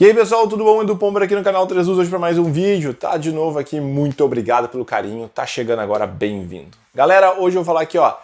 E aí pessoal, tudo bom? Edu Pomber aqui no canal 3 hoje para mais um vídeo. Tá de novo aqui, muito obrigado pelo carinho. Tá chegando agora, bem-vindo. Galera, hoje eu vou falar aqui, ó,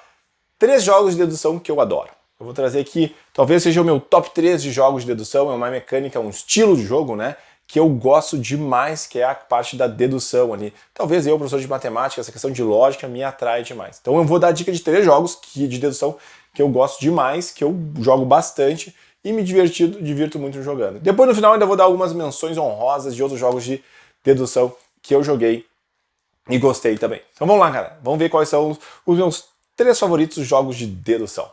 três jogos de dedução que eu adoro. Eu vou trazer aqui, talvez seja o meu top 3 de jogos de dedução, é uma mecânica, um estilo de jogo, né? Que eu gosto demais, que é a parte da dedução ali. Talvez eu, professor de matemática, essa questão de lógica me atrai demais. Então eu vou dar dica de três jogos que, de dedução que eu gosto demais, que eu jogo bastante e me divertido, divirto muito jogando. Depois no final ainda vou dar algumas menções honrosas de outros jogos de dedução que eu joguei e gostei também. Então vamos lá, cara. Vamos ver quais são os meus três favoritos jogos de dedução.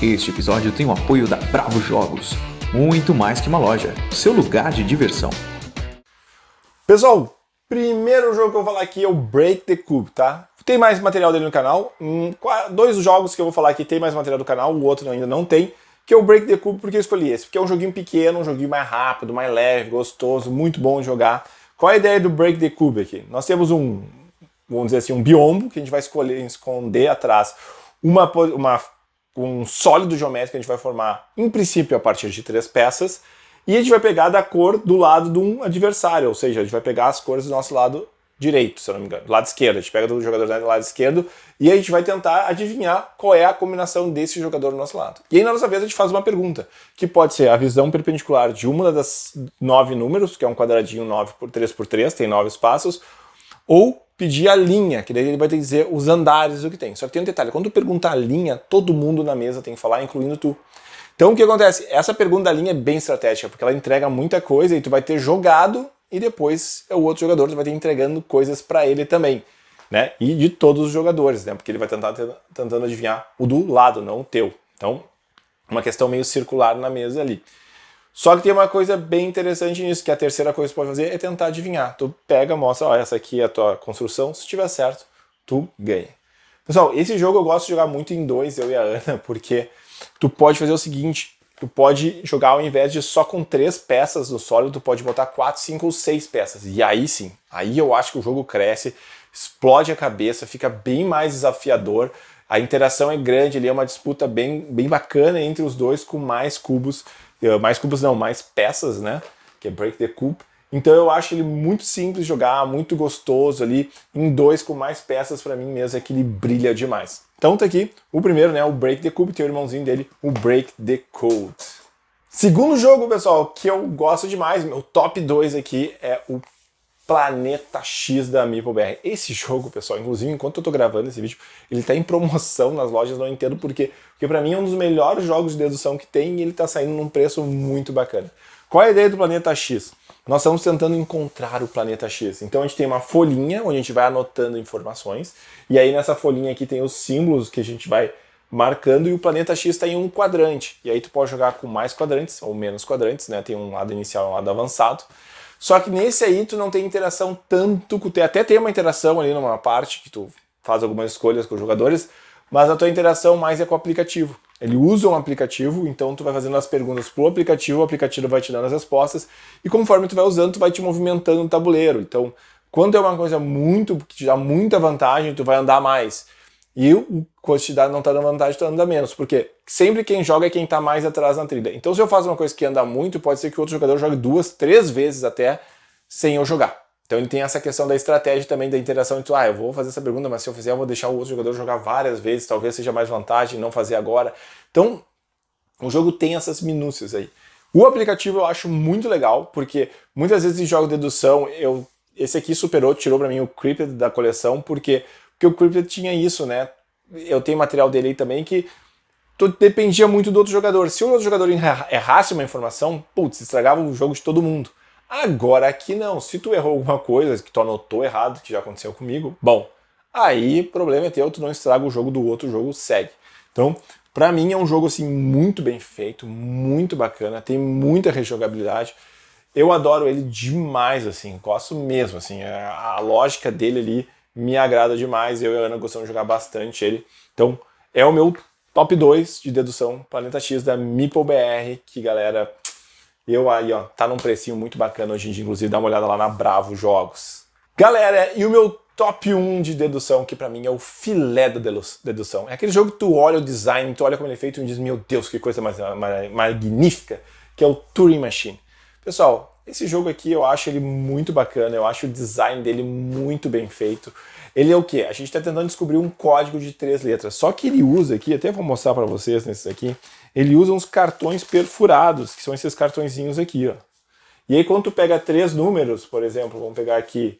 Este episódio tem o apoio da Bravo Jogos, muito mais que uma loja, seu lugar de diversão. Pessoal, primeiro jogo que eu vou falar aqui é o Break the Cube, tá? Tem mais material dele no canal. dois jogos que eu vou falar aqui tem mais material do canal, o outro ainda não tem. Que é o Break the Cube, porque eu escolhi esse? Porque é um joguinho pequeno, um joguinho mais rápido, mais leve, gostoso, muito bom de jogar. Qual é a ideia do Break the Cube aqui? Nós temos um, vamos dizer assim, um biombo que a gente vai escolher, esconder atrás uma, uma, um sólido geométrico que a gente vai formar, em princípio, a partir de três peças e a gente vai pegar da cor do lado de um adversário, ou seja, a gente vai pegar as cores do nosso lado direito, se eu não me engano, do lado esquerdo. A gente pega do jogador do lado esquerdo e a gente vai tentar adivinhar qual é a combinação desse jogador do nosso lado. E aí, na nossa vez, a gente faz uma pergunta, que pode ser a visão perpendicular de uma das nove números, que é um quadradinho 9 por 3 por 3, tem nove espaços, ou pedir a linha, que daí ele vai ter que dizer os andares do que tem. Só que tem um detalhe, quando tu perguntar a linha, todo mundo na mesa tem que falar, incluindo tu. Então o que acontece? Essa pergunta da linha é bem estratégica, porque ela entrega muita coisa e tu vai ter jogado e depois é o outro jogador tu vai ter entregando coisas para ele também, né? E de todos os jogadores, né? Porque ele vai tentar tentando adivinhar o do lado, não o teu. Então, uma questão meio circular na mesa ali. Só que tem uma coisa bem interessante nisso, que a terceira coisa que tu pode fazer é tentar adivinhar. Tu pega, mostra, ó, essa aqui é a tua construção, se tiver certo, tu ganha. Pessoal, esse jogo eu gosto de jogar muito em dois, eu e a Ana, porque tu pode fazer o seguinte, tu pode jogar ao invés de só com três peças do sólido, tu pode botar quatro, cinco ou seis peças. E aí sim, aí eu acho que o jogo cresce, explode a cabeça, fica bem mais desafiador. A interação é grande, ali é uma disputa bem, bem bacana entre os dois com mais cubos, eh, mais cubos não, mais peças, né? Que é Break the Cube. Então eu acho ele muito simples de jogar, muito gostoso ali, em dois com mais peças para mim mesmo, é que ele brilha demais. Então tá aqui o primeiro, né, o Break the Cube, tem o irmãozinho dele, o Break the Code. Segundo jogo, pessoal, que eu gosto demais, meu top 2 aqui é o Planeta X da MeepleBR. Esse jogo, pessoal, inclusive, enquanto eu tô gravando esse vídeo, ele tá em promoção nas lojas, não entendo por quê. Porque para mim é um dos melhores jogos de dedução que tem e ele tá saindo num preço muito bacana. Qual é a ideia do Planeta X? nós estamos tentando encontrar o planeta X. Então a gente tem uma folhinha onde a gente vai anotando informações, e aí nessa folhinha aqui tem os símbolos que a gente vai marcando, e o planeta X está em um quadrante. E aí tu pode jogar com mais quadrantes ou menos quadrantes, né? Tem um lado inicial e um lado avançado. Só que nesse aí tu não tem interação tanto com o Até tem uma interação ali numa parte que tu faz algumas escolhas com os jogadores, mas a tua interação mais é com o aplicativo. Ele usa um aplicativo, então tu vai fazendo as perguntas pro aplicativo, o aplicativo vai te dando as respostas, e conforme tu vai usando, tu vai te movimentando no tabuleiro. Então, quando é uma coisa muito que te dá muita vantagem, tu vai andar mais. E o dá não tá dando vantagem, tu anda menos. Porque sempre quem joga é quem está mais atrás na trilha. Então, se eu faço uma coisa que anda muito, pode ser que outro jogador jogue duas, três vezes até sem eu jogar. Então ele tem essa questão da estratégia também da interação entre, ah, eu vou fazer essa pergunta, mas se eu fizer, eu vou deixar o outro jogador jogar várias vezes, talvez seja mais vantagem não fazer agora. Então, o jogo tem essas minúcias aí. O aplicativo eu acho muito legal, porque muitas vezes em jogos de dedução, eu, esse aqui superou, tirou para mim o Cryptid da coleção, porque, porque o Cryptid tinha isso, né? Eu tenho material dele aí também que dependia muito do outro jogador. Se o outro jogador errasse uma informação, putz, estragava o jogo de todo mundo. Agora aqui não. Se tu errou alguma coisa, que tu anotou errado, que já aconteceu comigo, bom, aí problema é teu, tu não estraga o jogo do outro jogo, segue. Então, para mim é um jogo assim muito bem feito, muito bacana, tem muita rejogabilidade. Eu adoro ele demais, assim, gosto mesmo, assim, a, é, a lógica dele ali me agrada demais. Eu e a Ana gostamos de jogar bastante ele. Então, é o meu top 2 de dedução Planeta X da MeepleBR, que galera eu aí, ó, tá num precinho muito bacana hoje em dia, inclusive dá uma olhada lá na Bravo Jogos. Galera, e o meu top 1 de dedução, que para mim é o filé da dedução. É aquele jogo que tu olha o design, tu olha como ele é feito e diz, meu Deus, que coisa mais, mais magnífica, que é o Turing Machine. Pessoal, esse jogo aqui eu acho ele muito bacana, eu acho o design dele muito bem feito. Ele é o quê A gente está tentando descobrir um código de três letras, só que ele usa aqui, até vou mostrar para vocês nesses aqui, ele usa uns cartões perfurados, que são esses cartõezinhos aqui, ó. E aí quando tu pega três números, por exemplo, vamos pegar aqui,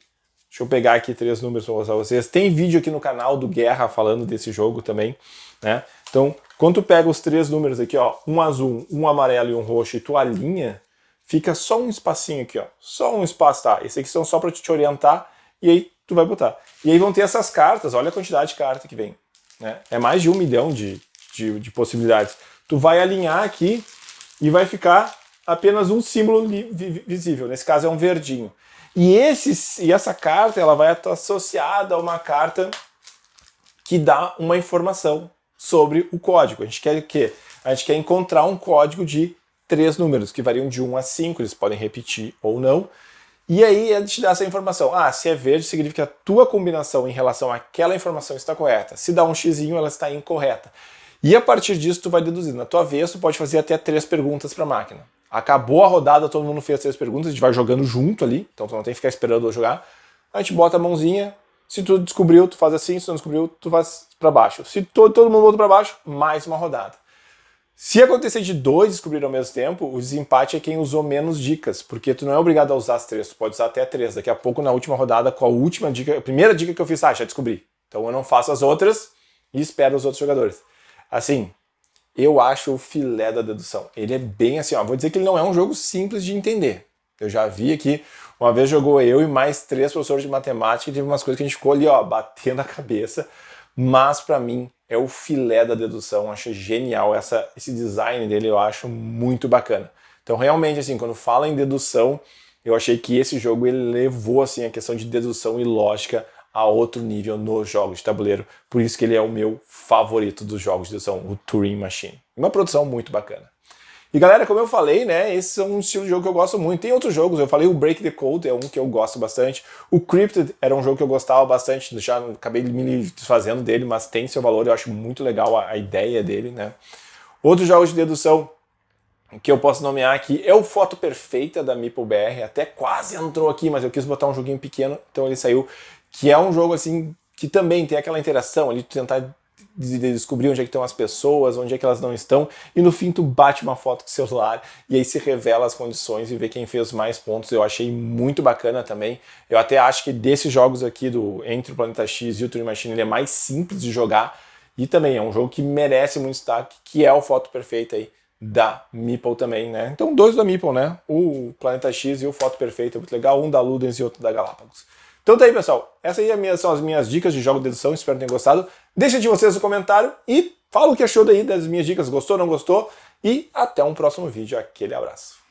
deixa eu pegar aqui três números para mostrar pra vocês, tem vídeo aqui no canal do Guerra falando desse jogo também, né? Então, quando tu pega os três números aqui, ó, um azul, um amarelo e um roxo, e tu alinha, fica só um espacinho aqui, ó, só um espaço, tá? Esse aqui são só para te orientar, e aí tu vai botar. E aí vão ter essas cartas, olha a quantidade de carta que vem, né? É mais de um milhão de, de, de possibilidades. Tu vai alinhar aqui e vai ficar apenas um símbolo visível. Nesse caso é um verdinho. E, esse, e essa carta ela vai estar associada a uma carta que dá uma informação sobre o código. A gente quer o quê? A gente quer encontrar um código de três números, que variam de 1 a 5, eles podem repetir ou não. E aí a gente dá essa informação. Ah, se é verde, significa que a tua combinação em relação àquela informação está correta. Se dá um x, ela está incorreta. E a partir disso, tu vai deduzindo. Na tua vez, tu pode fazer até três perguntas para a máquina. Acabou a rodada, todo mundo fez três perguntas, a gente vai jogando junto ali, então tu não tem que ficar esperando eu jogar. A gente bota a mãozinha, se tu descobriu, tu faz assim, se tu não descobriu, tu faz para baixo. Se todo, todo mundo volta para baixo, mais uma rodada. Se acontecer de dois descobrir ao mesmo tempo, o desempate é quem usou menos dicas, porque tu não é obrigado a usar as três, tu pode usar até três. Daqui a pouco, na última rodada, com a última dica, a primeira dica que eu fiz, ah, já descobri. Então eu não faço as outras e espero os outros jogadores. Assim, eu acho o filé da dedução. Ele é bem assim, ó, vou dizer que ele não é um jogo simples de entender. Eu já vi aqui, uma vez jogou eu e mais três professores de matemática e teve umas coisas que a gente ficou ali, ó, batendo a cabeça. Mas para mim é o filé da dedução, eu acho genial essa, esse design dele, eu acho muito bacana. Então realmente assim, quando fala em dedução, eu achei que esse jogo ele levou assim a questão de dedução e lógica a outro nível nos jogos de tabuleiro. Por isso que ele é o meu favorito dos jogos de ação, o Turing Machine. Uma produção muito bacana. E galera, como eu falei, né, esse é um estilo de jogo que eu gosto muito. Tem outros jogos, eu falei o Break the Code, é um que eu gosto bastante. O Cryptid era um jogo que eu gostava bastante, já acabei me desfazendo dele, mas tem seu valor, eu acho muito legal a, a ideia dele, né. Outros jogos de dedução que eu posso nomear aqui é o Foto Perfeita da MeepleBR, até quase entrou aqui, mas eu quis botar um joguinho pequeno, então ele saiu que é um jogo assim que também tem aquela interação ali, tu tentar descobrir onde é que estão as pessoas, onde é que elas não estão, e no fim tu bate uma foto com o celular e aí se revela as condições e vê quem fez mais pontos. Eu achei muito bacana também. Eu até acho que desses jogos aqui do Entre o Planeta X e o Turing Machine ele é mais simples de jogar e também é um jogo que merece muito destaque, que é o Foto Perfeita aí da Meeple também, né? Então dois da Meeple, né? O Planeta X e o Foto Perfeita, é muito legal, um da Ludens e outro da Galápagos. Então tá aí, pessoal. Essas aí é são as minhas dicas de jogo de dedução. Espero que tenham gostado. Deixa de vocês o comentário e fala o que achou daí das minhas dicas. Gostou, não gostou? E até um próximo vídeo. Aquele abraço.